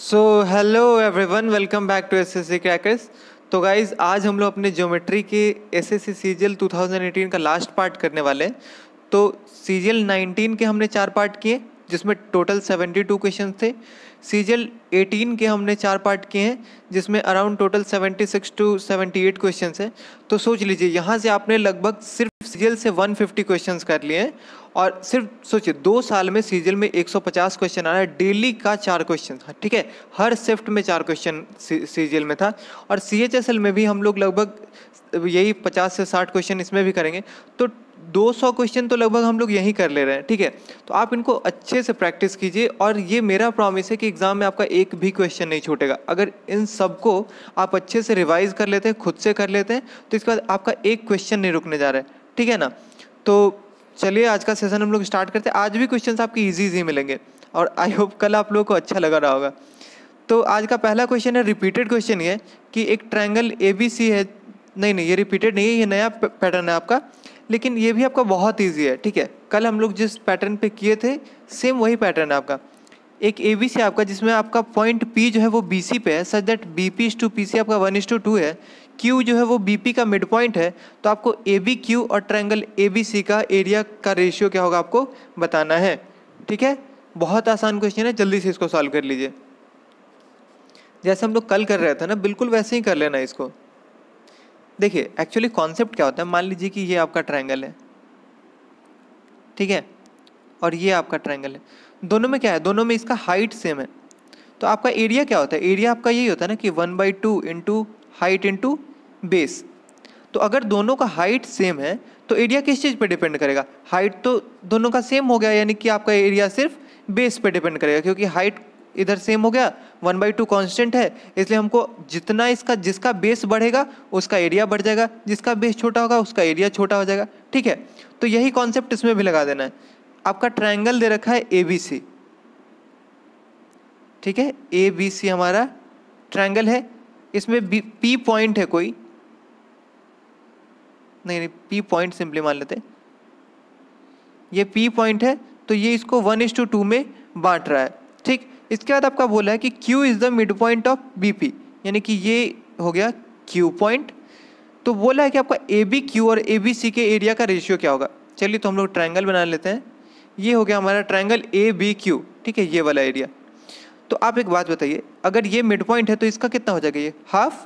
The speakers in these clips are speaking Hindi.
So hello everyone welcome back to S S C crackers तो गाइज आज हम लोग अपने ज्योमेट्री के S S C C G L two thousand eighteen का लास्ट पार्ट करने वाले हैं तो सी जी एल नाइनटीन के हमने चार पार्ट किए जिसमें टोटल सेवेंटी टू क्वेश्चन थे सी जी एल एटीन के हमने चार पार्ट किए हैं जिसमें around total seventy six to seventy eight question हैं तो सोच लीजिए यहाँ से आपने लगभग सिर्फ सीजल से 150 क्वेश्चंस कर लिए और सिर्फ सोचिए दो साल में सीजल में 150 क्वेश्चन आ रहा है डेली का चार क्वेश्चन हाँ, ठीक है हर शिफ्ट में चार क्वेश्चन सीजीएल में था और सीएचएसएल में भी हम लोग लगभग यही 50 से 60 क्वेश्चन इसमें भी करेंगे तो 200 क्वेश्चन तो लगभग हम लोग यहीं कर ले रहे हैं ठीक है तो आप इनको अच्छे से प्रैक्टिस कीजिए और ये मेरा प्रॉमिस है कि एग्ज़ाम में आपका एक भी क्वेश्चन नहीं छूटेगा अगर इन सबको आप अच्छे से रिवाइज़ कर लेते हैं खुद से कर लेते हैं तो इसके बाद आपका एक क्वेश्चन नहीं रुकने जा रहा है ठीक है ना तो चलिए आज का सेशन हम लोग स्टार्ट करते हैं आज भी क्वेश्चन आपके ईजी ईजी मिलेंगे और आई होप कल आप लोगों को अच्छा लगा रहा होगा तो आज का पहला क्वेश्चन है रिपीटेड क्वेश्चन ये कि एक ट्रायंगल ए बी सी है नहीं नहीं ये रिपीटेड नहीं है ये नया पैटर्न है आपका लेकिन ये भी आपका बहुत ईजी है ठीक है कल हम लोग जिस पैटर्न पे किए थे सेम वही पैटर्न है आपका एक ए बी सी आपका जिसमें आपका पॉइंट पी जो है वो बी सी पे है such that B P to P C आपका वन इज टू टू है क्यू जो है वो बी का मिड पॉइंट है तो आपको ए बी क्यू और ट्रैंगल ए बी सी का एरिया का रेशियो क्या होगा आपको बताना है ठीक है बहुत आसान क्वेश्चन है जल्दी से इसको सॉल्व कर लीजिए जैसे हम लोग कल कर रहे थे ना बिल्कुल वैसे ही कर लेना इसको देखिए एक्चुअली कॉन्सेप्ट क्या होता है मान लीजिए कि ये आपका ट्रायंगल है ठीक है और ये आपका ट्रायंगल है दोनों में क्या है दोनों में इसका हाइट सेम है तो आपका एरिया क्या होता है एरिया आपका यही होता है ना कि one by two into height into base तो अगर दोनों का हाइट सेम है तो एरिया किस चीज़ पे डिपेंड करेगा हाइट तो दोनों का सेम हो गया यानी कि आपका एरिया सिर्फ बेस पे डिपेंड करेगा क्योंकि हाइट इधर सेम हो गया वन बाई टू कॉन्स्टेंट है इसलिए हमको जितना इसका जिसका बेस बढ़ेगा उसका एरिया बढ़ जाएगा जिसका बेस छोटा होगा उसका एरिया छोटा हो जाएगा ठीक है तो यही कॉन्सेप्ट इसमें भी लगा देना है आपका ट्राइंगल दे रखा है ए बी सी ठीक है ए बी सी हमारा ट्राइंगल है इसमें पी पॉइंट है कोई नहीं नहीं पी पॉइंट सिंपली मान लेते ये पी पॉइंट है तो ये इसको वन इज टू टू में बांट रहा है ठीक इसके बाद आपका बोला है कि Q is the mid point of B P यानी कि ये हो गया Q पॉइंट तो बोला है कि आपका ए बी क्यू और ए बी सी के एरिया का रेशियो क्या होगा चलिए तो हम लोग ट्राइंगल बना लेते हैं ये हो गया हमारा ट्राइंगल ए बी क्यू ठीक है ये वाला एरिया तो आप एक बात बताइए अगर ये मिड पॉइंट है तो इसका कितना हो जाएगा ये हाफ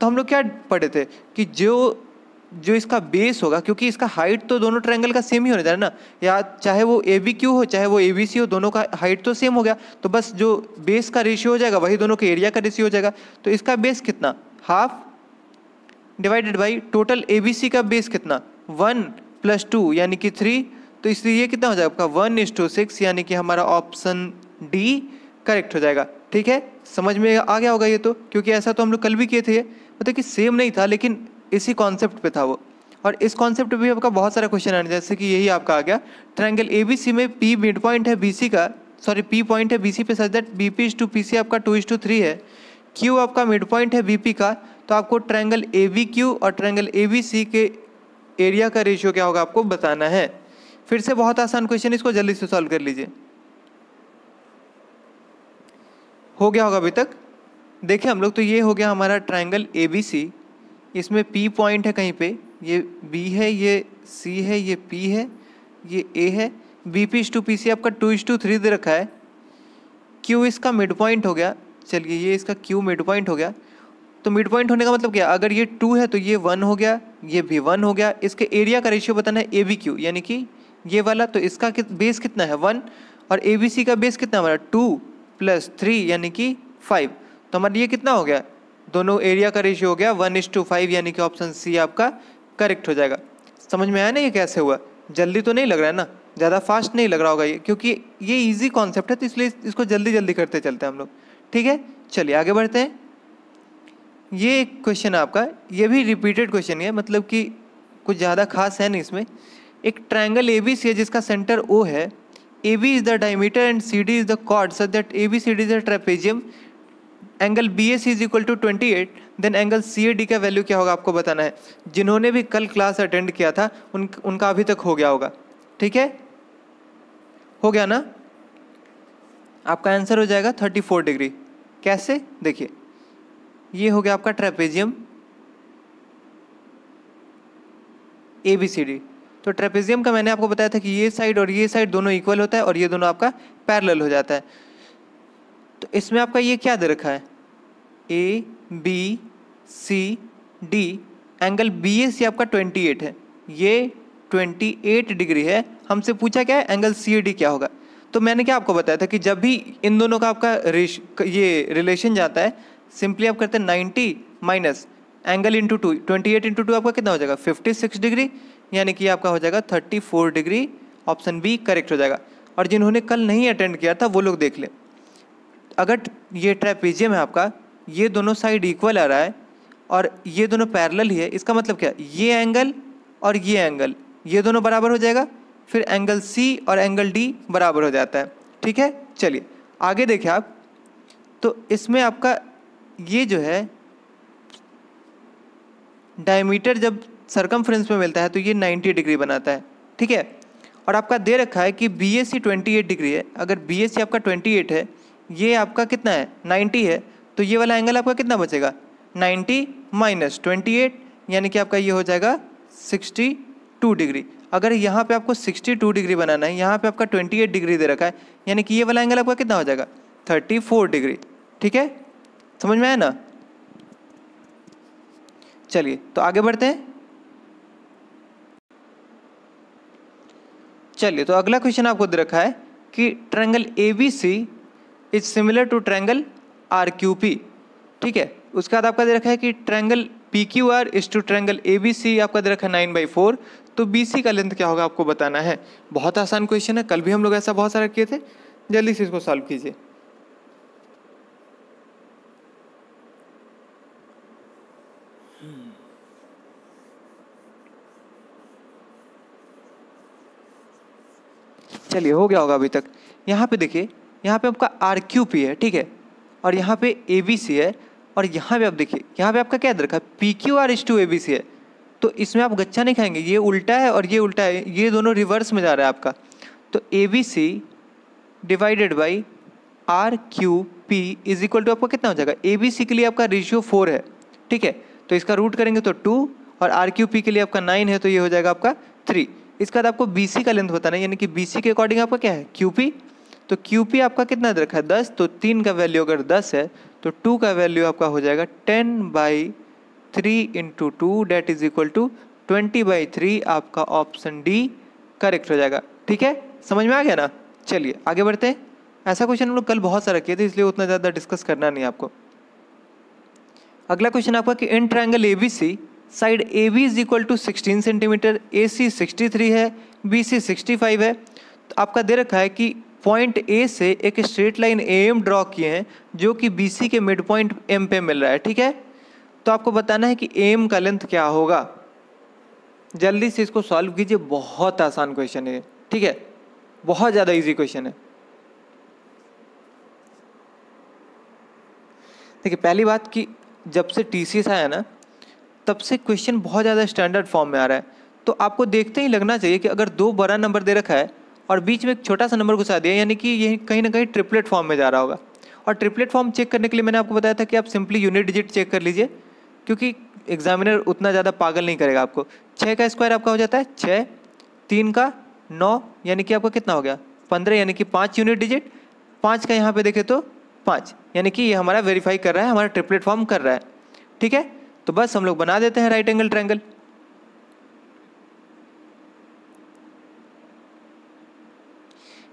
तो हम लोग क्या पढ़े थे कि जो जो इसका बेस होगा क्योंकि इसका हाइट तो दोनों ट्रायंगल का सेम ही होने जा रहा है ना या चाहे वो ए बी क्यू हो चाहे वो ए बी सी हो दोनों का हाइट तो सेम हो गया तो बस जो बेस का रेशियो हो जाएगा वही दोनों के एरिया का रेशियो हो जाएगा तो इसका बेस कितना half divided by total A B C का बेस कितना वन प्लस टू यानी कि थ्री तो इसलिए ये कितना हो जाएगा आपका वन इज टू सिक्स यानी कि हमारा ऑप्शन डी करेक्ट हो जाएगा ठीक है समझ में आ गया होगा ये तो क्योंकि ऐसा तो हम लोग कल भी किए थे मतलब कि सेम नहीं था लेकिन इसी कॉन्सेप्ट पे था वो और इस कॉन्सेप्ट भी आपका बहुत सारा क्वेश्चन आने जैसे कि यही आपका आ गया ट्रायंगल ए बी सी में पी मिड पॉइंट है बी सी का सॉरी पी पॉइंट है बी सी पे such that B P to P C आपका टू इज टू थ्री है क्यू आपका मिड पॉइंट है बी पी का तो आपको ट्रायंगल ए बी क्यू और ट्रायंगल ए बी सी के एरिया का रेशियो क्या होगा आपको बताना है फिर से बहुत आसान क्वेश्चन इसको जल्दी से सॉल्व कर लीजिए हो गया होगा अभी तक देखिए हम लोग तो ये हो गया हमारा ट्राइंगल ए बी सी इसमें पी पॉइंट है कहीं पे ये बी है ये सी है ये पी है ये ए है B P is to P C आपका टू इस टू थ्री दे रखा है क्यू इसका मिड पॉइंट हो गया चलिए ये इसका क्यू मिड पॉइंट हो गया तो मिड पॉइंट होने का मतलब क्या अगर ये टू है तो ये वन हो गया ये भी वन हो गया इसके एरिया का रेशियो बताना है ए बी क्यू यानी कि ये वाला तो इसका कित, बेस कितना है वन और ए बी सी का बेस कितना हमारा टू प्लस थ्री यानी कि फाइव तो हमारे लिए कितना हो गया दोनों एरिया का रेशियो हो गया वन इज टू फाइव यानी कि ऑप्शन सी आपका करेक्ट हो जाएगा समझ में आया ना ये कैसे हुआ जल्दी तो नहीं लग रहा है ना ज़्यादा फास्ट नहीं लग रहा होगा ये क्योंकि ये इजी कॉन्सेप्ट है तो इसलिए इसको जल्दी जल्दी करते चलते हैं हम लोग ठीक है चलिए आगे बढ़ते हैं ये एक क्वेश्चन है आपका ये भी रिपीटेड क्वेश्चन है मतलब कि कुछ ज़्यादा खास है नहीं इसमें एक ट्रायंगल ए बी सी है जिसका सेंटर ओ है AB is the diameter and CD is the chord so that ABCD is a trapezium angle B S is equal to twenty eight then angle C A D का वैल्यू क्या होगा आपको बताना है जिन्होंने भी कल क्लास अटेंड किया था उन उनका अभी तक हो गया होगा ठीक है हो गया ना आपका आंसर हो जाएगा थर्टी फोर डिग्री कैसे देखिए ये हो गया आपका trapezium A B C D तो ट्रेपेजियम का मैंने आपको बताया था कि ये साइड और ये साइड दोनों इक्वल होता है और ये दोनों आपका पैरेलल हो जाता है तो इसमें आपका ये क्या दे रखा है A B C D angle B A C आपका 28 है ये 28 डिग्री है हमसे पूछा क्या है एंगल सी ए डी क्या होगा तो मैंने क्या आपको बताया था कि जब भी इन दोनों का आपका रेश ये रिलेशन जाता है सिंपली आप करते हैं ninety minus angle into two twenty eight into two आपका कितना हो जाएगा सिक्स डिग्री यानी कि आपका हो जाएगा thirty four degree option B correct हो जाएगा और जिन्होंने कल नहीं अटेंड किया था वो लोग देख लें अगर ये ट्रेपीजियम है आपका ये दोनों साइड इक्वल आ रहा है और ये दोनों पैरेलल ही है इसका मतलब क्या ये एंगल और ये एंगल ये दोनों बराबर हो जाएगा फिर एंगल सी और एंगल डी बराबर हो जाता है ठीक है चलिए आगे देखें आप तो इसमें आपका ये जो है डायमीटर जब सरकमफ्रेंस में मिलता है तो ये 90 डिग्री बनाता है ठीक है और आपका दे रखा है कि B S C twenty eight degree है अगर बी एस सी आपका ट्वेंटी एट है ये आपका कितना है नाइन्टी है तो ये वाला एंगल आपका कितना बचेगा नाइन्टी माइनस ट्वेंटी एट यानी कि आपका ये हो जाएगा सिक्सटी टू डिग्री अगर यहाँ पे आपको सिक्सटी टू डिग्री बनाना है यहाँ पे आपका ट्वेंटी एट डिग्री दे रखा है यानी कि ये वाला एंगल आपका कितना हो जाएगा थर्टी फोर डिग्री ठीक है समझ में आया ना चलिए तो आगे बढ़ते हैं चलिए तो अगला क्वेश्चन आपको दे रखा है कि triangle A B C is similar to triangle R Q P ठीक है उसके बाद आपका दे रखा है कि triangle P Q R is to triangle A B C आपका दे रखा है नाइन बाई फोर तो बी सी का लेंथ क्या होगा आपको बताना है बहुत आसान क्वेश्चन है कल भी हम लोग ऐसा बहुत सारा किए थे जल्दी से इसको सॉल्व कीजिए चलिए हो गया होगा अभी तक यहाँ पे देखिए यहाँ पे आपका आर क्यू पी है ठीक है और यहाँ पे ए बी सी है और यहाँ पे आप देखिए यहाँ पे आपका क्या दे रखा है P Q R is to A B C है तो इसमें आप गच्चा नहीं खाएंगे ये उल्टा है और ये उल्टा है ये दोनों रिवर्स में जा रहा है आपका तो A B C divided by R Q P is equal to आपका कितना हो जाएगा ए बी सी के लिए आपका रेशियो फोर है ठीक है तो इसका रूट करेंगे तो टू और आर क्यू पी के लिए आपका नाइन है तो ये हो जाएगा आपका थ्री इसके बाद तो आपको बी सी का लेंथ बताना है यानी कि बी सी के अकॉर्डिंग आपका क्या है क्यू पी तो क्यू पी आपका कितना दे रखा है दस तो तीन का वैल्यू अगर दस है तो टू का वैल्यू आपका हो जाएगा ten by three into two that is equal to twenty by three आपका ऑप्शन डी करेक्ट हो जाएगा ठीक है समझ में आ गया ना चलिए आगे बढ़ते हैं ऐसा क्वेश्चन हम लोग कल बहुत सारा किए थे इसलिए उतना ज़्यादा डिस्कस करना नहीं आपको अगला क्वेश्चन आपका कि in triangle A B C side A B is equal to sixteen centimetre A C sixty three है बी सी सिक्सटी फाइव है तो आपका दे रखा है कि पॉइंट ए से एक straight line A M draw किए हैं जो कि बी सी के मिड पॉइंट एम पे मिल रहा है ठीक है तो आपको बताना है कि एम का लेंथ क्या होगा जल्दी से इसको सॉल्व कीजिए बहुत आसान क्वेश्चन है ठीक है बहुत ज़्यादा इजी क्वेश्चन है देखिए पहली बात कि जब से टी सी आया ना तब से क्वेश्चन बहुत ज़्यादा स्टैंडर्ड फॉर्म में आ रहा है तो आपको देखते ही लगना चाहिए कि अगर दो बड़ा नंबर दे रखा है और बीच में एक छोटा सा नंबर घुसा दिया यानी कि ये कहीं ना कहीं ट्रिपलेट फॉर्म में जा रहा होगा और ट्रिपलेट फॉर्म चेक करने के लिए मैंने आपको बताया था कि आप सिंपली यूनिट डिजिट चेक कर लीजिए क्योंकि एग्जामिनर उतना ज़्यादा पागल नहीं करेगा आपको छः का स्क्वायर आपका हो जाता है छः तीन का नौ यानी कि आपका कितना हो गया पंद्रह यानी कि पाँच यूनिट डिजिट पाँच का यहाँ पर देखे तो पाँच यानी कि ये हमारा वेरीफाई कर रहा है हमारा ट्रिपलेट फॉर्म कर रहा है ठीक है तो बस हम लोग बना देते हैं राइट एंगल ट्रैंगल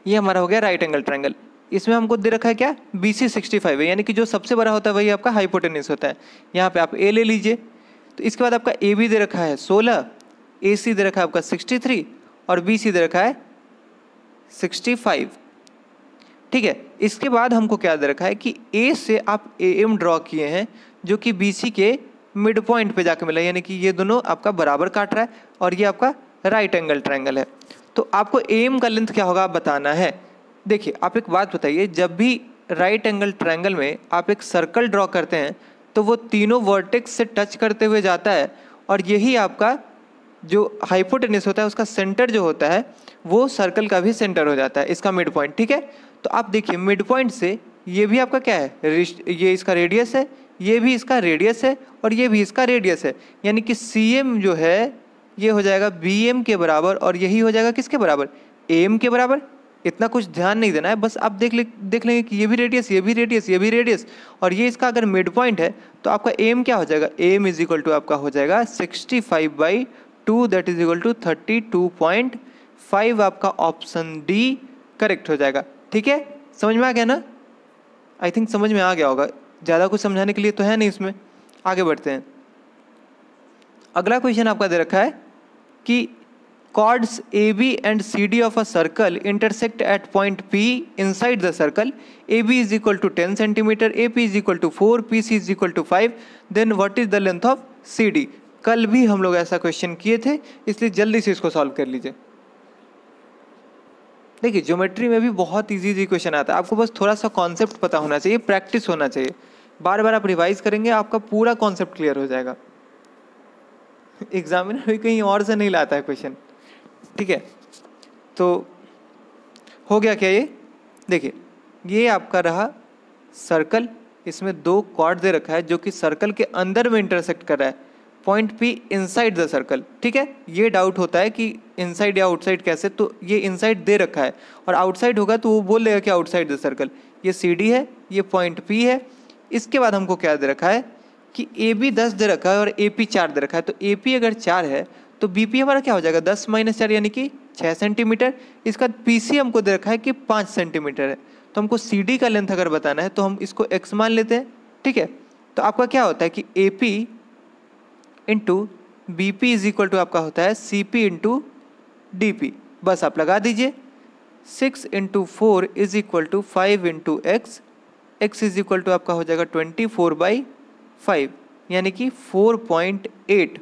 ये हमारा हो गया राइट एंगल ट्रैंगल इसमें हमको दे रखा है क्या बी सी सिक्सटी फाइव है यानी कि जो सबसे बड़ा होता है वही आपका हाइपोटेनिस होता है यहाँ पे आप ए ले लीजिए तो इसके बाद आपका ए बी दे रखा है सोलह ए सी दे रखा है आपका सिक्सटी थ्री और बी सी दे रखा है सिक्सटी फाइव ठीक है इसके बाद हमको क्या दे रखा है कि ए से आप ए एम ड्रॉ किए हैं जो कि बी सी के मिड पॉइंट पे जाकर मिला यानी कि ये दोनों आपका बराबर काट रहा है और ये आपका राइट एंगल ट्रायंगल है तो आपको एम का लेंथ क्या होगा आप बताना है देखिए आप एक बात बताइए जब भी राइट एंगल ट्रायंगल में आप एक सर्कल ड्रॉ करते हैं तो वो तीनों वर्टेक्स से टच करते हुए जाता है और यही आपका जो हाइपोटेनिस होता है उसका सेंटर जो होता है वो सर्कल का भी सेंटर हो जाता है इसका मिड पॉइंट ठीक है तो आप देखिए मिड पॉइंट से ये भी आपका क्या है ये इसका रेडियस है ये भी इसका रेडियस है और ये भी इसका रेडियस है यानी कि सी जो है ये हो जाएगा बी के बराबर और यही हो जाएगा किसके बराबर एम के बराबर इतना कुछ ध्यान नहीं देना है बस आप देख ले देख लेंगे कि ये भी रेडियस ये भी रेडियस ये भी रेडियस और ये इसका अगर मिड पॉइंट है तो आपका एम क्या हो जाएगा एम इज इक्वल टू आपका हो जाएगा sixty five by two that is equal to thirty two point five आपका ऑप्शन डी करेक्ट हो जाएगा ठीक है समझ में आ गया ना आई थिंक समझ में आ गया होगा ज़्यादा कुछ समझाने के लिए तो है नहीं इसमें आगे बढ़ते हैं अगला क्वेश्चन आपका दे रखा है कि chords A B and C D of a circle intersect at point P inside the circle A B is equal to ten centimetre A P is equal to four P C is equal to five then what is the length of C D कल भी हम लोग ऐसा क्वेश्चन किए थे इसलिए जल्दी से इसको सॉल्व कर लीजिए देखिए ज्योमेट्री में भी बहुत इजी इजी क्वेश्चन आता है आपको बस थोड़ा सा कॉन्सेप्ट पता होना चाहिए प्रैक्टिस होना चाहिए बार बार आप रिवाइज करेंगे आपका पूरा कॉन्सेप्ट क्लियर हो जाएगा एग्जामिनर भी कहीं और से नहीं लाता है क्वेश्चन ठीक है तो हो गया क्या ये देखिए ये आपका रहा सर्कल इसमें दो कॉर्ड दे रखा है जो कि सर्कल के अंदर में इंटरसेक्ट कर रहा है point P inside the circle ठीक है ये डाउट होता है कि इनसाइड या आउटसाइड कैसे तो ये इनसाइड दे रखा है और आउटसाइड होगा तो वो बोल देगा कि आउटसाइड द सर्कल ये सी डी है ये पॉइंट पी है इसके बाद हमको क्या दे रखा है कि ए बी दस दे रखा है और ए पी चार दे रखा है तो ए पी अगर चार है तो बी पी हमारा क्या हो जाएगा दस माइनस चार यानी कि छः सेंटीमीटर इसका पी सी हमको दे रखा है कि पाँच सेंटीमीटर है तो हमको सी डी का लेंथ अगर बताना है तो हम इसको एक्स मान लेते हैं ठीक है तो आपका क्या होता है कि A P into B P is equal to आपका होता है C P into D P बस आप लगा दीजिए six into four is equal to five into X X is equal to आपका हो जाएगा ट्वेंटी फोर बाई फाइव यानी कि फोर पॉइंट एट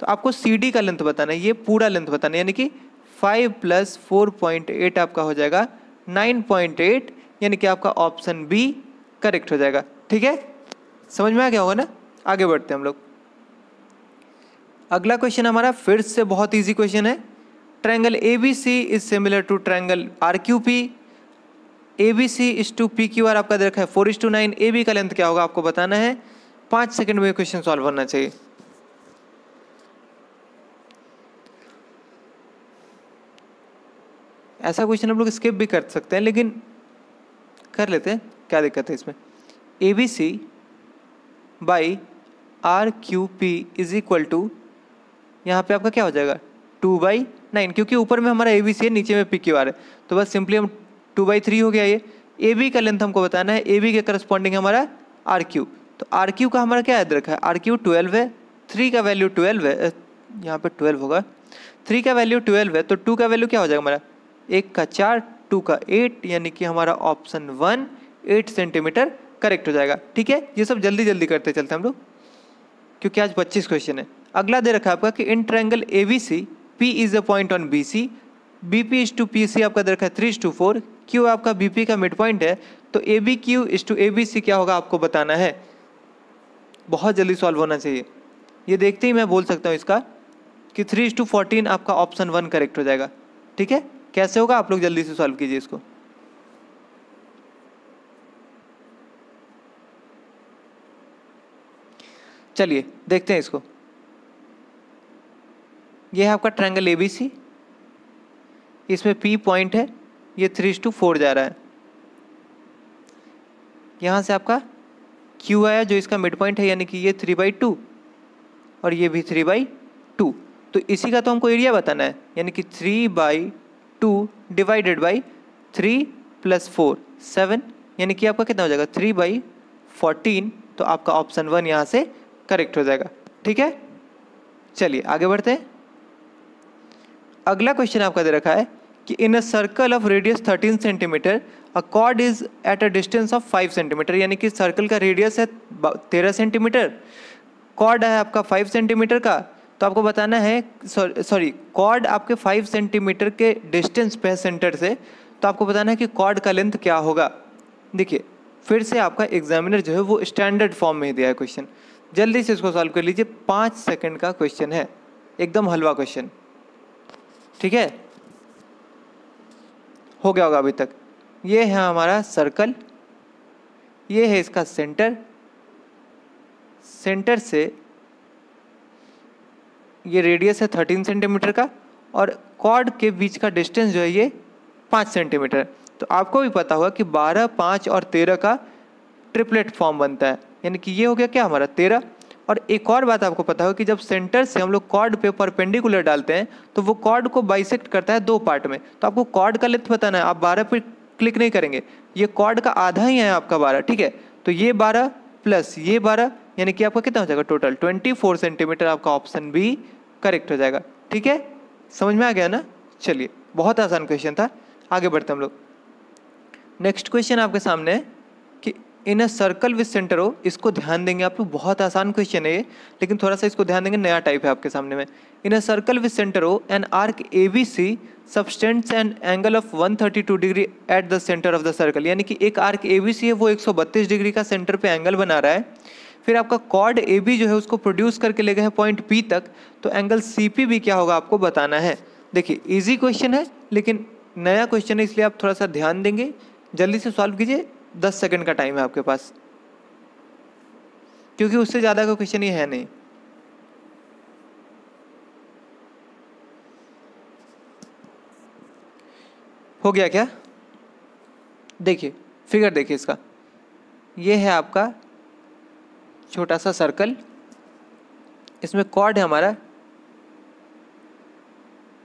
तो आपको सी डी का लेंथ बताना है ये पूरा लेंथ बताना है यानी कि five plus four point eight आपका हो जाएगा नाइन पॉइंट एट यानी कि आपका ऑप्शन बी करेक्ट हो जाएगा ठीक है समझ में आ गया होगा ना आगे बढ़ते हैं हम लोग अगला क्वेश्चन हमारा फिर से बहुत ईजी क्वेश्चन है triangle A B C is similar to triangle R Q P A B C is to P Q R आपका देखा है four is to nine A B का लेंथ क्या होगा आपको बताना है पाँच सेकेंड में क्वेश्चन सॉल्व करना चाहिए ऐसा क्वेश्चन हम लोग स्किप भी कर सकते हैं लेकिन कर लेते हैं क्या दिक्कत है इसमें A B C by R Q P is equal to यहाँ पे आपका क्या हो जाएगा टू बाई नाइन क्योंकि ऊपर में हमारा ए बी सी है नीचे में पी क्यू आर है तो बस सिंपली हम टू बाई थ्री हो गया ये ए बी का लेंथ हमको बताना है ए बी के करस्पॉन्डिंग हमारा आर क्यू तो आर क्यू का हमारा क्या याद रखा है आर क्यू ट्वेल्व है थ्री का वैल्यू ट्वेल्व है यहाँ पर ट्वेल्व होगा थ्री का वैल्यू ट्वेल्व है तो टू का वैल्यू क्या हो जाएगा हमारा एक का चार टू का एट यानी कि हमारा option one eight centimetre correct हो जाएगा ठीक है ये सब जल्दी जल्दी करते चलते हम लोग क्योंकि आज पच्चीस क्वेश्चन है अगला दे रखा है आपका कि in triangle A B C P is a point on B C B P is to P C आपका दे रखा है three is to four Q आपका बी पी का मिड पॉइंट है तो A B Q is to A B C क्या होगा आपको बताना है बहुत जल्दी सॉल्व होना चाहिए ये देखते ही मैं बोल सकता हूँ इसका कि थ्री इज टू फोर्टीन आपका ऑप्शन वन करेक्ट हो जाएगा ठीक है कैसे होगा आप लोग जल्दी से सॉल्व कीजिए इसको चलिए देखते हैं इसको ये है आपका ट्रायंगल एबीसी इसमें पी पॉइंट है ये थ्री टू फोर जा रहा है यहाँ से आपका क्यू आया जो इसका मिड पॉइंट है यानी कि ये थ्री बाई टू और ये भी थ्री बाई टू तो इसी का तो हमको एरिया बताना है यानी कि three by two divided by three plus four seven यानी कि आपका कितना हो जाएगा थ्री बाई फोर्टीन तो आपका ऑप्शन वन यहाँ से करेक्ट हो जाएगा ठीक है चलिए आगे बढ़ते हैं अगला क्वेश्चन आपका दे रखा है कि in a circle of radius 13 centimetre a chord is at a distance of 5 centimetre यानी कि सर्कल का रेडियस है 13 सेंटीमीटर कॉर्ड है आपका 5 सेंटीमीटर का तो आपको बताना है सॉरी कॉर्ड आपके 5 सेंटीमीटर के डिस्टेंस पे है सेंटर से तो आपको बताना है कि कॉर्ड का लेंथ क्या होगा देखिए फिर से आपका एग्जामिनर जो है वो स्टैंडर्ड फॉर्म में ही दिया है क्वेश्चन जल्दी से इसको सॉल्व कर लीजिए पाँच सेकेंड का क्वेश्चन है एकदम हलवा क्वेश्चन ठीक है हो गया होगा अभी तक ये है हमारा सर्कल ये है इसका सेंटर सेंटर से ये रेडियस है थर्टीन सेंटीमीटर का और कॉर्ड के बीच का डिस्टेंस जो है ये पाँच सेंटीमीटर तो आपको भी पता होगा कि बारह पाँच और तेरह का ट्रिपलेट फॉर्म बनता है यानी कि ये हो गया क्या हमारा तेरह और एक और बात आपको पता हो कि जब सेंटर से हम लोग कॉर्ड पे परपेंडिकुलर डालते हैं तो वो कॉर्ड को बाइसेक्ट करता है दो पार्ट में तो आपको कॉर्ड का लेंथ बताना है आप बारह पे क्लिक नहीं करेंगे ये कॉर्ड का आधा ही है आपका बारह ठीक है तो ये बारह प्लस ये बारह यानी कि आपका कितना हो जाएगा टोटल ट्वेंटी फोर सेंटीमीटर आपका ऑप्शन भी करेक्ट हो जाएगा ठीक है समझ में आ गया ना चलिए बहुत आसान क्वेश्चन था आगे बढ़ते हम लोग नेक्स्ट क्वेश्चन आपके सामने है in a circle with centre O इसको ध्यान देंगे आप लोग बहुत आसान क्वेश्चन है ये लेकिन थोड़ा सा इसको ध्यान देंगे नया टाइप है आपके सामने में in a circle with centre O an arc A B C subtends and angle of 132 degree at the centre of the circle यानी कि एक आर्क ए बी सी है वो 132 डिग्री का सेंटर पे एंगल बना रहा है फिर आपका कॉर्ड ए बी जो है उसको प्रोड्यूस करके ले गए हैं पॉइंट पी तक तो एंगल सी पी भी क्या होगा आपको बताना है देखिए ईजी क्वेश्चन है लेकिन नया क्वेश्चन है इसलिए आप थोड़ा सा ध्यान देंगे जल्दी से सॉल्व कीजिए दस सेकंड का टाइम है आपके पास क्योंकि उससे ज़्यादा कोई क्वेश्चन ही है नहीं हो गया क्या देखिए फिगर देखिए इसका ये है आपका छोटा सा सर्कल इसमें कॉर्ड है हमारा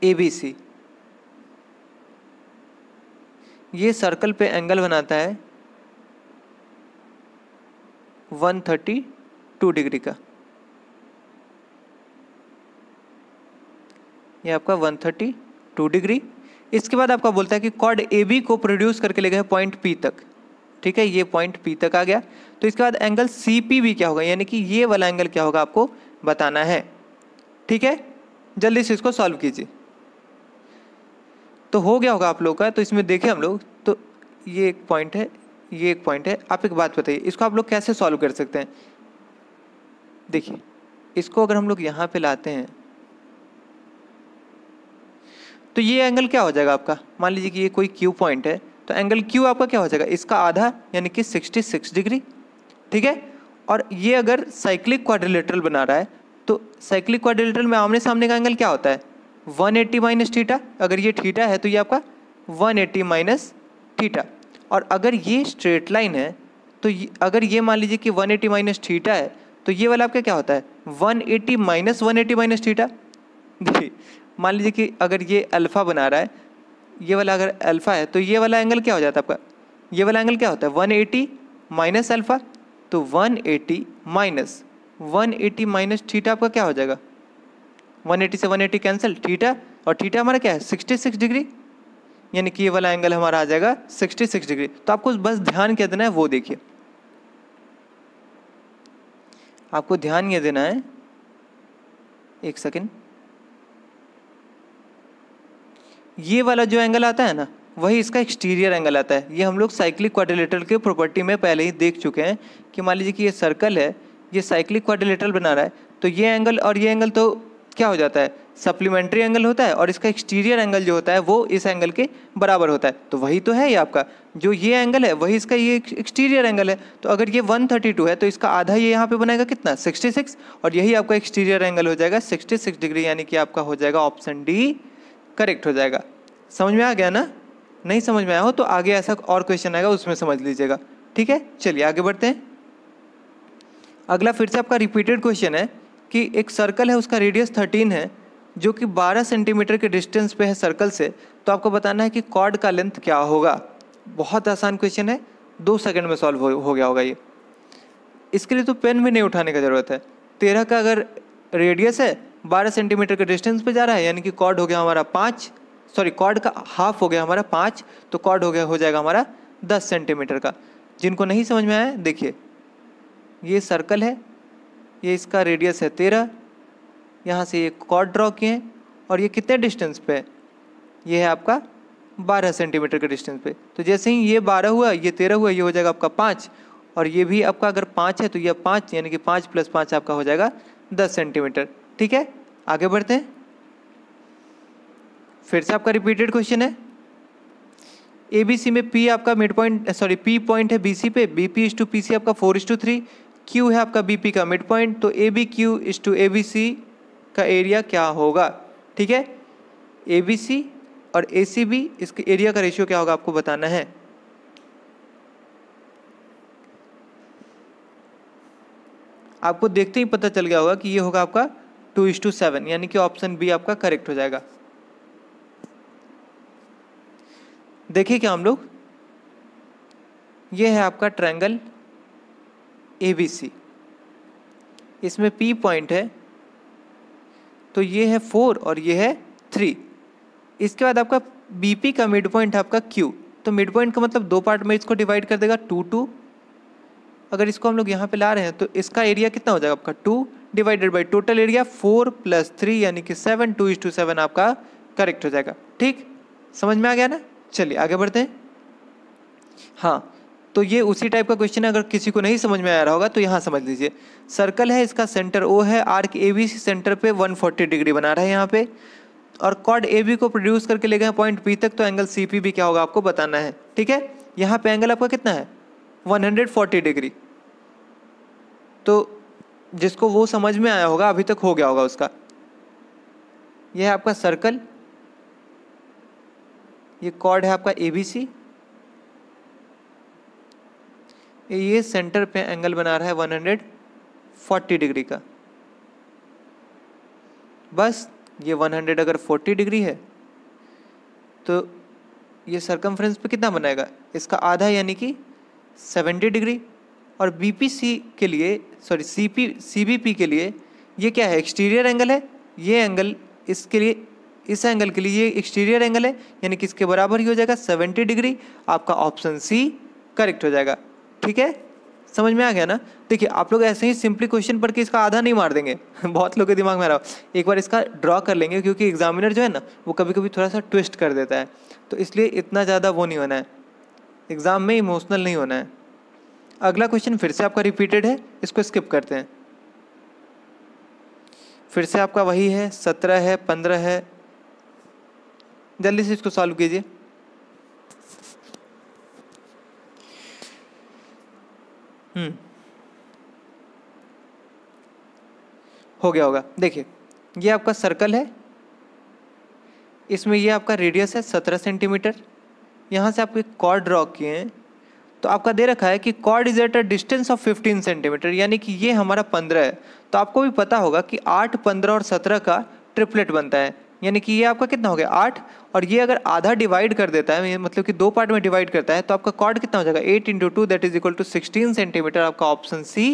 ए बी सी ये सर्कल पे एंगल बनाता है 132 डिग्री का ये आपका 132 डिग्री इसके बाद आपका बोलता है कि कॉर्ड ए बी को प्रोड्यूस करके ले गए पॉइंट पी तक ठीक है ये पॉइंट पी तक आ गया तो इसके बाद एंगल सी पी भी क्या होगा यानी कि ये वाला एंगल क्या होगा आपको बताना है ठीक है जल्दी से इसको सॉल्व कीजिए तो हो गया होगा आप लोग का तो इसमें देखें हम लोग तो ये एक पॉइंट है ये एक पॉइंट है आप एक बात बताइए इसको आप लोग कैसे सॉल्व कर सकते हैं देखिए इसको अगर हम लोग यहाँ पे लाते हैं तो ये एंगल क्या हो जाएगा आपका मान लीजिए कि ये कोई क्यू पॉइंट है तो एंगल क्यू आपका क्या हो जाएगा इसका आधा यानी कि 66 डिग्री ठीक है और ये अगर साइक्लिक क्वाड्रिलेटरल बना रहा है तो साइक्लिक क्वाड्रिलेटरल में आमने सामने का एंगल क्या होता है वन एट्टी माइनस थीटा अगर ये थीटा है तो ये आपका वन एट्टी माइनस थीटा और अगर ये स्ट्रेट लाइन है तो ये, अगर ये मान लीजिए कि 180 एटी माइनस थीटा है तो ये वाला आपका क्या होता है 180 eighty minus one eighty minus theta देखिए मान लीजिए कि अगर ये अल्फ़ा बना रहा है ये वाला अगर अल्फ़ा है तो ये वाला एंगल क्या हो जाता है आपका ये वाला एंगल क्या होता है वन एटी माइनस अल्फ़ा तो one eighty minus one eighty minus theta आपका क्या हो जाएगा 180 से 180 कैंसिल थीटा और थीटा हमारा क्या है 66 डिग्री यानी कि ये वाला एंगल हमारा आ जाएगा 66 डिग्री तो आपको बस ध्यान क्या देना है वो देखिए आपको ध्यान ये देना है एक सेकेंड ये वाला जो एंगल आता है ना वही इसका एक्सटीरियर एंगल आता है ये हम लोग साइक्लिक क्वाड्रिलेटरल के प्रॉपर्टी में पहले ही देख चुके हैं कि मान लीजिए कि ये सर्कल है ये साइक्लिक क्वाड्रिलेटरल बना रहा है तो ये एंगल और ये एंगल तो क्या हो जाता है सप्लीमेंट्री एंगल होता है और इसका एक्सटीरियर एंगल जो होता है वो इस एंगल के बराबर होता है तो वही तो है ये आपका जो ये एंगल है वही इसका ये एक्सटीरियर एंगल है तो अगर ये 132 है तो इसका आधा ये यहाँ पे बनाएगा कितना 66 और यही आपका एक्सटीरियर एंगल हो जाएगा 66 डिग्री यानी कि आपका हो जाएगा ऑप्शन डी करेक्ट हो जाएगा समझ में आ गया ना नहीं समझ में आया हो तो आगे ऐसा और क्वेश्चन आएगा उसमें समझ लीजिएगा ठीक है चलिए आगे बढ़ते हैं अगला फिर से आपका रिपीटेड क्वेश्चन है कि एक सर्कल है उसका रेडियस थर्टीन है जो कि 12 सेंटीमीटर के डिस्टेंस पे है सर्कल से तो आपको बताना है कि कॉर्ड का लेंथ क्या होगा बहुत आसान क्वेश्चन है दो सेकंड में सॉल्व हो, हो गया होगा ये इसके लिए तो पेन भी नहीं उठाने की ज़रूरत है तेरह का अगर रेडियस है बारह सेंटीमीटर के डिस्टेंस पर जा रहा है यानी कि कॉर्ड हो गया हमारा पाँच सॉरी कॉर्ड का हाफ हो गया हमारा पाँच तो कॉर्ड हो गया हो जाएगा हमारा दस सेंटीमीटर का जिनको नहीं समझ में आया देखिए ये सर्कल है ये इसका रेडियस है तेरह यहाँ से ये कॉर्ड ड्रॉ किए और ये कितने डिस्टेंस पे है ये है आपका बारह सेंटीमीटर के डिस्टेंस पे तो जैसे ही ये बारह हुआ ये तेरह हुआ ये हो जाएगा आपका पाँच और ये भी आपका अगर पाँच है तो यह पाँच यानी कि पाँच प्लस पाँच आपका हो जाएगा दस सेंटीमीटर ठीक है आगे बढ़ते हैं फिर से आपका रिपीटेड क्वेश्चन है ए बी सी में पी आपका mid point sorry P point है बी सी पे B P is to P C आपका four is to three Q है आपका बी पी का मिड पॉइंट तो A B Q is to A B C का एरिया क्या होगा ठीक है ए बी सी और ए सी बी इसके एरिया का रेशियो क्या होगा आपको बताना है आपको देखते ही पता चल गया होगा कि ये होगा आपका टू इज टू सेवन यानी कि ऑप्शन बी आपका करेक्ट हो जाएगा देखिए क्या हम लोग ये है आपका ट्रायंगल ए बी सी इसमें पी पॉइंट है तो ये है फोर और ये है थ्री इसके बाद आपका बी का मिड पॉइंट है आपका क्यू तो मिड पॉइंट का मतलब दो पार्ट में इसको डिवाइड कर देगा टू टू अगर इसको हम लोग यहाँ पे ला रहे हैं तो इसका एरिया कितना हो जाएगा आपका two divided by total area four plus three यानी कि seven two is to seven आपका करेक्ट हो जाएगा ठीक समझ में आ गया ना चलिए आगे बढ़ते हैं हाँ तो ये उसी टाइप का क्वेश्चन है अगर किसी को नहीं समझ में आ रहा होगा तो यहाँ समझ लीजिए सर्कल है इसका सेंटर ओ है आर्क ए बी सेंटर पे 140 डिग्री बना रहा है यहाँ पे और कॉर्ड ए बी को प्रोड्यूस करके ले गए पॉइंट बी तक तो एंगल सी पी भी क्या होगा आपको बताना है ठीक है यहाँ पे एंगल आपका कितना है 140 डिग्री तो जिसको वो समझ में आया होगा अभी तक हो गया होगा उसका यह है आपका सर्कल ये कॉर्ड है आपका ए बी सी ये सेंटर पे एंगल बना रहा है 140 डिग्री का बस ये 100 अगर 40 डिग्री है तो ये सरकमफ्रेंस पे कितना बनाएगा इसका आधा यानी कि 70 डिग्री और बीपीसी के लिए सॉरी सीपी सीबीपी के लिए ये क्या है एक्सटीरियर एंगल है ये एंगल इसके लिए इस एंगल के लिए ये एक्सटीरियर एंगल है यानी कि इसके बराबर ही हो जाएगा 70 डिग्री आपका ऑप्शन सी करेक्ट हो जाएगा ठीक है समझ में आ गया ना देखिए आप लोग ऐसे ही सिंपली क्वेश्चन पढ़ के इसका आधा नहीं मार देंगे बहुत लोग के दिमाग में आ रहा हो एक बार इसका ड्रॉ कर लेंगे क्योंकि एग्जामिनर जो है ना वो कभी कभी थोड़ा सा ट्विस्ट कर देता है तो इसलिए इतना ज़्यादा वो नहीं होना है एग्ज़ाम में इमोशनल नहीं होना है अगला क्वेश्चन फिर से आपका रिपीटेड है इसको स्किप करते हैं फिर से आपका वही है सत्रह है पंद्रह है जल्दी से इसको सॉल्व कीजिए हम्म। हो गया होगा देखिए ये आपका सर्कल है इसमें ये आपका रेडियस है सत्रह सेंटीमीटर यहाँ से आपके कॉर्ड ड्रॉ किए हैं तो आपका दे रखा है कि chord is at a distance of fifteen centimetre यानी कि ये हमारा पंद्रह है तो आपको भी पता होगा कि आठ पंद्रह और सत्रह का ट्रिपलेट बनता है यानी कि ये आपका कितना हो गया आठ और ये अगर आधा डिवाइड कर देता है मतलब कि दो पार्ट में डिवाइड करता है तो आपका कॉर्ड कितना हो जाएगा eight into two that is equal to sixteen centimetre आपका ऑप्शन सी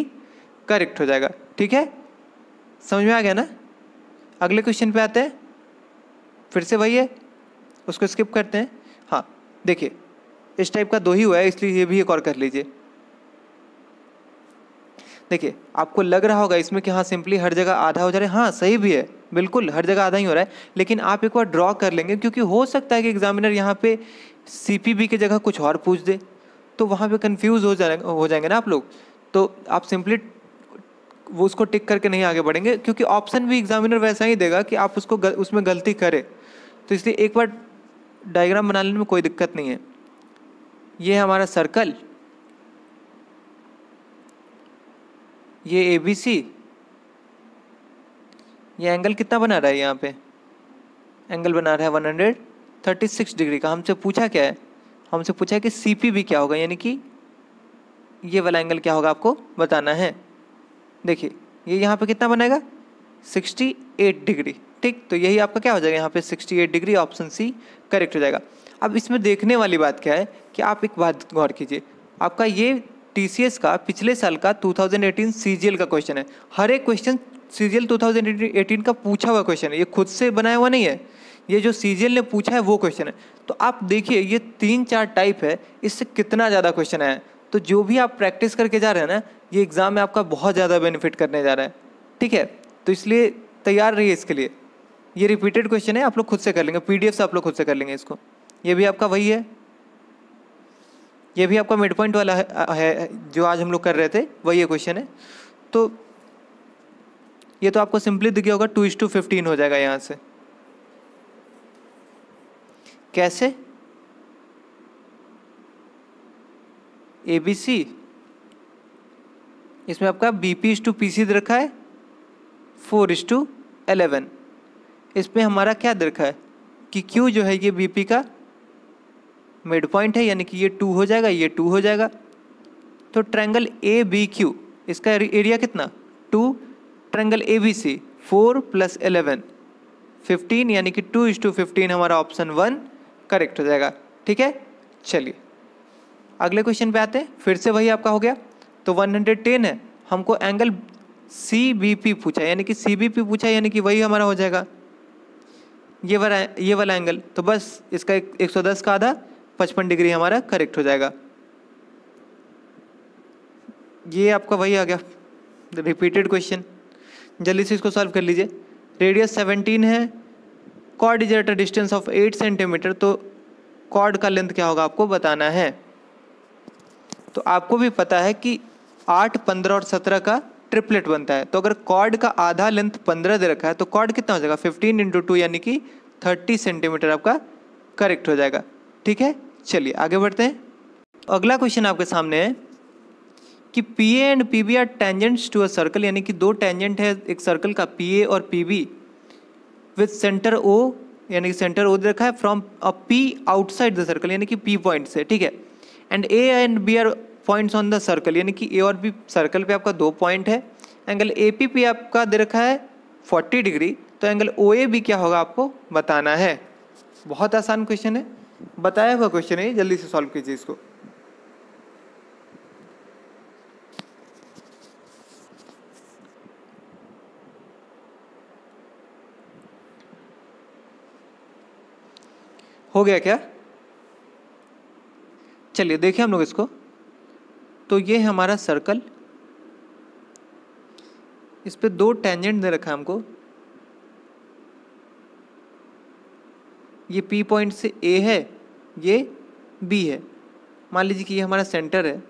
करेक्ट हो जाएगा ठीक है समझ में आ गया ना अगले क्वेश्चन पे आते हैं फिर से वही है उसको स्किप करते हैं हाँ देखिए इस टाइप का दो ही हुआ है इसलिए ये भी एक और कर लीजिए देखिए आपको लग रहा होगा इसमें कि हाँ सिंपली हर जगह आधा हो जा रहा है हाँ सही भी है बिल्कुल हर जगह आधा ही हो रहा है लेकिन आप एक बार ड्रॉ कर लेंगे क्योंकि हो सकता है कि एग्जामिनर यहाँ पे सी की जगह कुछ और पूछ दे तो वहाँ पे कंफ्यूज हो जाए हो जाएंगे ना आप लोग तो आप सिंपली वो उसको टिक करके नहीं आगे बढ़ेंगे क्योंकि ऑप्शन भी एग्जामिनर वैसा ही देगा कि आप उसको गल, उसमें गलती करें तो इसलिए एक बार डायग्राम बना लेने में कोई दिक्कत नहीं है ये है हमारा सर्कल ये ए बी सी ये एंगल कितना बना रहा है यहाँ पे एंगल बना रहा है 136 डिग्री का हमसे पूछा क्या है हमसे पूछा है कि सी पी भी क्या होगा यानी कि ये वाला एंगल क्या होगा आपको बताना है देखिए ये यहाँ पे कितना बनेगा 68 डिग्री ठीक तो यही आपका क्या हो जाएगा यहाँ पे 68 डिग्री ऑप्शन सी करेक्ट हो जाएगा अब इसमें देखने वाली बात क्या है कि आप एक बात गौर कीजिए आपका ये टी का पिछले साल का 2018 एल का क्वेश्चन है हर एक क्वेश्चन सीजीएल 2018 का पूछा हुआ क्वेश्चन है ये खुद से बनाया हुआ नहीं है ये जो सीजियल ने पूछा है वो क्वेश्चन है तो आप देखिए ये तीन चार टाइप है इससे कितना ज़्यादा क्वेश्चन है तो जो भी आप प्रैक्टिस करके जा रहे हैं ना ये एग्ज़ाम में आपका बहुत ज़्यादा बेनिफिट करने जा रहा है ठीक है तो इसलिए तैयार रहिए इसके लिए ये रिपीटेड क्वेश्चन है आप लोग खुद से कर लेंगे पी से आप लोग खुद से कर लेंगे इसको ये भी आपका वही है ये भी आपका मिड पॉइंट वाला है, है जो आज हम लोग कर रहे थे वही है क्वेश्चन है तो ये तो आपको सिंपली दिखे होगा टू इज टू फिफ्टीन हो जाएगा यहाँ से कैसे ए बी सी इसमें आपका B P is to P C रखा है फोर इज टू एलेवन इसमें हमारा क्या रखा है कि क्यू जो है ये बी पी का मिड पॉइंट है यानी कि ये टू हो जाएगा ये टू हो जाएगा तो ट्रायंगल ए बी क्यू इसका एरिया कितना to triangle A B C four plus eleven fifteen यानी कि टू इज टू फिफ्टीन हमारा ऑप्शन वन करेक्ट हो जाएगा ठीक है चलिए अगले क्वेश्चन पे आते हैं फिर से वही आपका हो गया तो वन हंड्रेड टेन है हमको एंगल सी बी पी पूछा यानी कि सी बी पी पूछा यानी कि वही हमारा हो जाएगा ये वाला ये वाला एंगल तो बस इसका एक, सौ दस का आधा पचपन डिग्री हमारा करेक्ट हो जाएगा ये आपका वही आ गया रिपीटेड क्वेश्चन जल्दी से इसको सॉल्व कर लीजिए रेडियस सेवनटीन है chord is at a distance of eight centimetre तो कॉर्ड का लेंथ क्या होगा आपको बताना है तो आपको भी पता है कि आठ पंद्रह और सत्रह का ट्रिपलेट बनता है तो अगर कॉर्ड का आधा लेंथ पंद्रह दे रखा है तो कॉर्ड कितना हो जाएगा फिफ्टीन इंटू टू यानी कि थर्टी सेंटीमीटर आपका करेक्ट हो जाएगा ठीक है चलिए आगे बढ़ते हैं अगला क्वेश्चन आपके सामने है कि P A and P B are tangents to a circle यानी कि दो टेंजेंट है एक सर्कल का पी ए और P B with centre O यानी कि सेंटर ओ दे रखा है from a P outside the circle यानी कि पी पॉइंट से ठीक है and A and B are points on the circle यानी कि ए और बी सर्कल पे आपका दो पॉइंट है एंगल ए पी पे आपका दे रखा है फोर्टी डिग्री तो एंगल ओ ए भी क्या होगा आपको बताना है बहुत आसान क्वेश्चन है बताया हुआ क्वेश्चन है जल्दी से सॉल्व कीजिए इसको हो गया क्या चलिए देखिए हम लोग इसको तो ये है हमारा सर्कल इस पर दो टेंजेंट दे रखा है हमको ये पी पॉइंट से ए है ये बी है मान लीजिए कि ये हमारा सेंटर है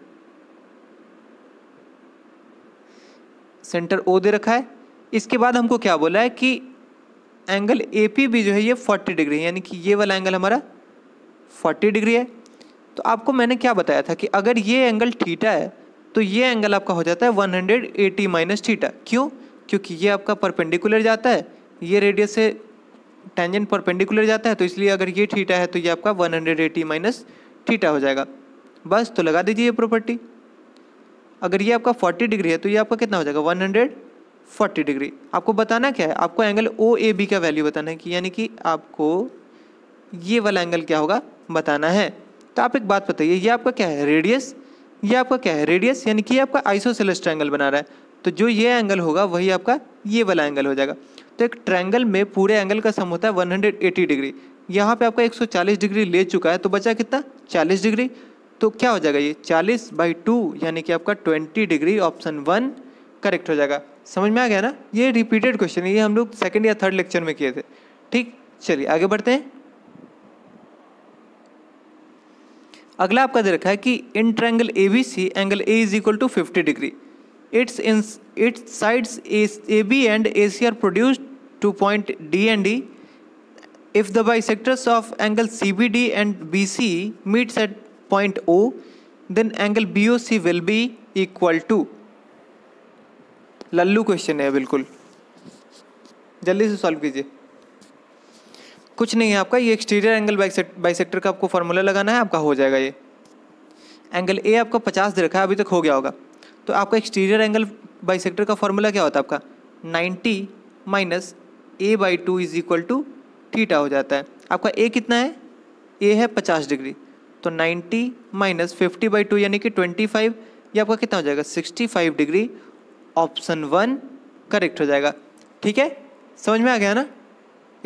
सेंटर ओ दे रखा है इसके बाद हमको क्या बोला है कि एंगल ए पी भी जो है ये फोर्टी डिग्री है यानी कि ये वाला एंगल हमारा फोर्टी डिग्री है तो आपको मैंने क्या बताया था कि अगर ये एंगल थीटा है तो ये एंगल आपका हो जाता है one hundred eighty minus theta क्यों क्योंकि ये आपका परपेंडिकुलर जाता है ये रेडियस से टेंजेंट परपेंडिकुलर जाता है तो इसलिए अगर ये ठीटा है तो ये आपका वन हंड्रेड एटी माइनस हो जाएगा बस तो लगा दीजिए ये प्रॉपर्टी अगर ये आपका 40 डिग्री है तो ये आपका कितना हो जाएगा 40 डिग्री आपको बताना क्या है आपको एंगल ओ ए बी का वैल्यू बताना है कि यानी कि आपको ये वाला एंगल क्या होगा बताना है तो आप एक बात बताइए ये आपका क्या है रेडियस ये आपका क्या है रेडियस यानी कि आपका आइसोसेलेस एंगल बना रहा है तो जो ये एंगल होगा वही आपका ये वाला एंगल हो जाएगा तो एक ट्रैंगल में पूरे एंगल का सम होता है वन डिग्री यहाँ पर आपका एक डिग्री ले चुका है तो बचा कितना चालीस डिग्री तो क्या हो जाएगा ये चालीस बाई टू यानी कि आपका twenty degree option one correct हो जाएगा समझ में आ गया ना ये रिपीटेड क्वेश्चन है ये हम लोग सेकेंड या थर्ड लेक्चर में किए थे ठीक चलिए आगे बढ़ते हैं अगला आपका दे रखा है कि in triangle A B C angle A is equal to fifty degree its in its sides A B and A C are produced to point D and D if the bisectors of angle C B D and B C meets at point O then angle B O C will be equal to लल्लू क्वेश्चन है बिल्कुल जल्दी से सॉल्व कीजिए कुछ नहीं है आपका ये एक्सटीरियर एंगल बाई सेक्टर का आपको फार्मूला लगाना है आपका हो जाएगा ये एंगल ए आपका पचास दे रखा है अभी तक हो गया होगा तो आपका एक्सटीरियर एंगल सेक्टर का फार्मूला क्या होता है आपका ninety minus A by two is equal to theta हो जाता है आपका ए कितना है ए है पचास डिग्री तो ninety minus fifty by two यानी कि ट्वेंटी फाइव ये आपका कितना हो जाएगा sixty five degree option one correct हो जाएगा ठीक है समझ में आ गया ना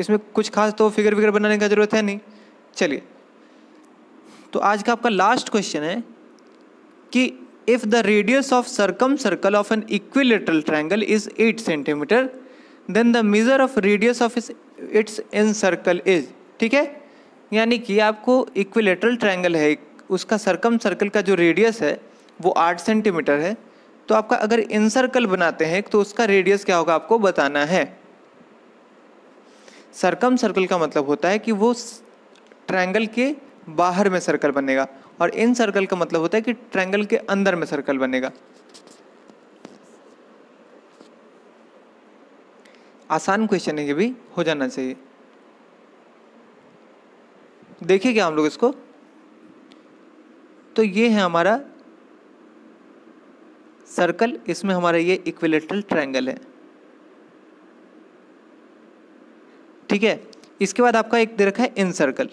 इसमें कुछ खास तो फिगर विगर बनाने का ज़रूरत है नहीं चलिए तो आज का आपका लास्ट क्वेश्चन है कि if the radius of circumcircle of an equilateral triangle is eight centimetre then the measure of radius of its incircle is ठीक है यानी कि आपको इक्विलेटरल ट्रायंगल है उसका सर्कम सर्कल का जो रेडियस है वो आठ सेंटीमीटर है तो आपका अगर इन सर्कल बनाते हैं तो उसका रेडियस क्या होगा आपको बताना है सरकम सर्कल का मतलब होता है कि वो ट्रायंगल के बाहर में सर्कल बनेगा और इन सर्कल का मतलब होता है कि ट्रायंगल के अंदर में सर्कल बनेगा आसान क्वेश्चन है ये भी हो जाना चाहिए देखिए क्या हम लोग इसको तो ये है हमारा सर्कल इसमें हमारा ये इक्विलेटरल ट्रायंगल है ठीक है इसके बाद आपका एक दे रखा है इन सर्कल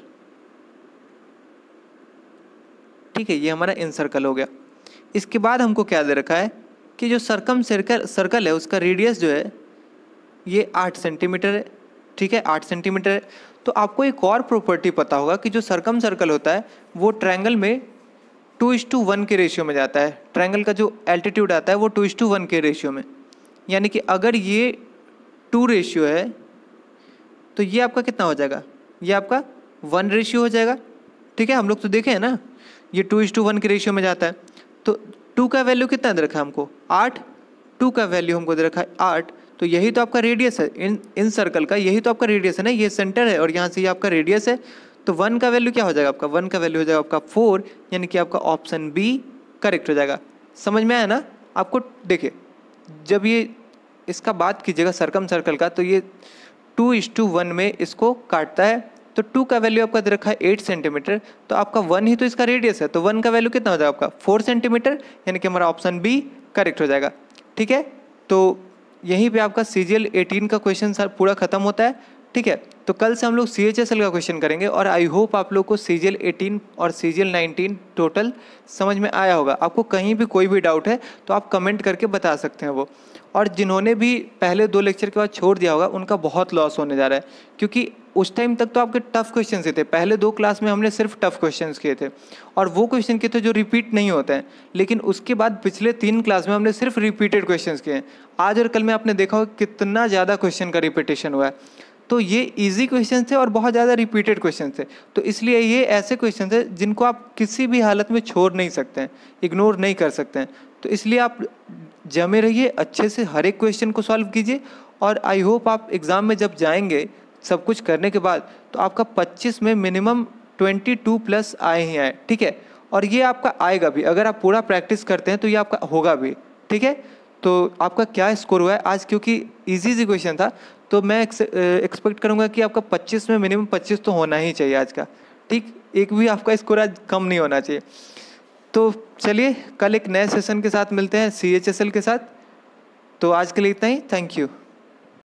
ठीक है ये हमारा इन सर्कल हो गया इसके बाद हमको क्या दे रखा है कि जो सर्कम सर्कल सर्कल है उसका रेडियस जो है ये आठ सेंटीमीटर है ठीक है आठ सेंटीमीटर है तो आपको एक और प्रॉपर्टी पता होगा कि जो सर्कम सर्कल होता है वो ट्रायंगल में टू इस टू वन के रेशियो में जाता है ट्रायंगल का जो एल्टीट्यूड आता है वो टू इज टू वन के रेशियो में यानी कि अगर ये टू रेशियो है तो ये आपका कितना हो जाएगा ये आपका वन रेशियो हो जाएगा ठीक है हम लोग तो देखे हैं ना ये टू इज टू वन के रेशियो में जाता है तो टू का वैल्यू कितना दे रखा है हमको आठ टू का वैल्यू हमको दे रखा है आठ तो यही तो आपका रेडियस है इन इन सर्कल का यही तो आपका रेडियस है ना ये सेंटर है और यहाँ से ये आपका रेडियस है तो वन का वैल्यू क्या हो जाएगा आपका वन का वैल्यू हो जाएगा आपका फोर यानी कि आपका ऑप्शन बी करेक्ट हो जाएगा समझ में आया ना आपको देखिए जब ये इसका बात कीजिएगा सरकम सर्कल का तो ये टू इस टू वन में इसको काटता है तो टू का वैल्यू आपका दे रखा है एट सेंटीमीटर तो आपका वन ही तो इसका रेडियस है तो वन का वैल्यू कितना हो जाएगा आपका फोर सेंटीमीटर यानी कि हमारा ऑप्शन बी करेक्ट हो जाएगा ठीक है तो यहीं पे आपका सी जी एल एटीन का क्वेश्चन सर पूरा खत्म होता है ठीक है तो कल से हम लोग सी का क्वेश्चन करेंगे और आई होप आप लोग को सी जी 18 और सी जी 19 टोटल समझ में आया होगा आपको कहीं भी कोई भी डाउट है तो आप कमेंट करके बता सकते हैं वो और जिन्होंने भी पहले दो लेक्चर के बाद छोड़ दिया होगा उनका बहुत लॉस होने जा रहा है क्योंकि उस टाइम तक तो आपके टफ क्वेश्चन ही थे पहले दो क्लास में हमने सिर्फ टफ क्वेश्चन किए थे और वो क्वेश्चन किए थे जो रिपीट नहीं होते हैं लेकिन उसके बाद पिछले तीन क्लास में हमने सिर्फ रिपीटेड क्वेश्चन किए हैं आज और कल में आपने देखा होगा कितना ज़्यादा क्वेश्चन का रिपीटेशन हुआ है तो ये इजी क्वेश्चन थे और बहुत ज़्यादा रिपीटेड क्वेश्चन थे तो इसलिए ये ऐसे क्वेश्चन थे जिनको आप किसी भी हालत में छोड़ नहीं सकते हैं इग्नोर नहीं कर सकते हैं तो इसलिए आप जमे रहिए अच्छे से हर एक क्वेश्चन को सॉल्व कीजिए और आई होप आप एग्ज़ाम में जब जाएंगे सब कुछ करने के बाद तो आपका 25 में मिनिमम 22 प्लस आए ही आए ठीक है और ये आपका आएगा भी अगर आप पूरा प्रैक्टिस करते हैं तो ये आपका होगा भी ठीक है तो आपका क्या स्कोर हुआ है आज क्योंकि इजी इजी क्वेश्चन था तो मैं एक्सपेक्ट करूंगा कि आपका पच्चीस में मिनिमम पच्चीस तो होना ही चाहिए आज का ठीक एक भी आपका स्कोर आज कम नहीं होना चाहिए तो चलिए कल एक नए सेशन के साथ मिलते हैं सी के साथ तो आज के लिए इतना ही थैंक यू